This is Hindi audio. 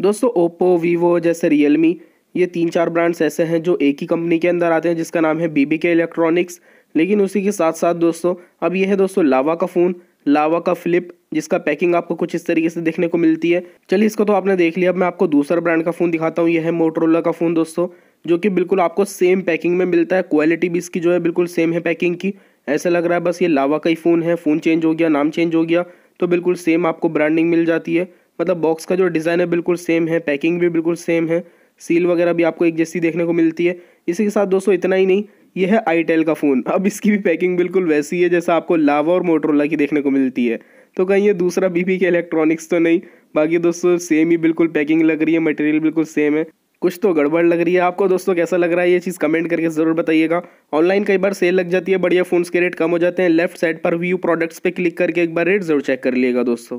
दोस्तों ओप्पो वीवो जैसे रियलमी ये तीन चार ब्रांड्स ऐसे हैं जो एक ही कंपनी के अंदर आते हैं जिसका नाम है बी के इलेक्ट्रॉनिक्स लेकिन उसी के साथ साथ दोस्तों अब ये है दोस्तों लावा का फ़ोन लावा का फ्लिप जिसका पैकिंग आपको कुछ इस तरीके से देखने को मिलती है चलिए इसको तो आपने देख लिया अब मैं आपको दूसरा ब्रांड का फ़ोन दिखाता हूँ यह है मोटरोला का फ़ोन दोस्तों जो कि बिल्कुल आपको सेम पैकिंग में मिलता है क्वालिटी भी इसकी जो है बिल्कुल सेम है पैकिंग की ऐसा लग रहा है बस ये लावा का ही फ़ोन है फ़ोन चेंज हो गया नाम चेंज हो गया तो बिल्कुल सेम आपको ब्रांडिंग मिल जाती है मतलब बॉक्स का जो डिज़ाइन है बिल्कुल सेम है पैकिंग भी बिल्कुल सेम है सील वगैरह भी आपको एक जैसी देखने को मिलती है इसी के साथ दोस्तों इतना ही नहीं ये है आईटेल का फ़ोन अब इसकी भी पैकिंग बिल्कुल वैसी है जैसा आपको लावा और मोटरोला की देखने को मिलती है तो कहीं ये दूसरा बीबी के इलेक्ट्रॉनिक्स तो नहीं बाकी दोस्तों सेम ही बिल्कुल पैकिंग लग रही है मटेरियल बिल्कुल सेम है कुछ तो गड़बड़ लग रही है आपको दोस्तों कैसा लग रहा है ये चीज़ कमेंट करके ज़रूर बताइएगा ऑनलाइन कई बार सेल लग जाती है बढ़िया फ़ोन्स के रेट कम हो जाते हैं लेफ्ट साइड पर व्यू प्रोडक्ट्स पे क्लिक करके एक बार रेट ज़रूर चेक कर लिएगा दोस्तों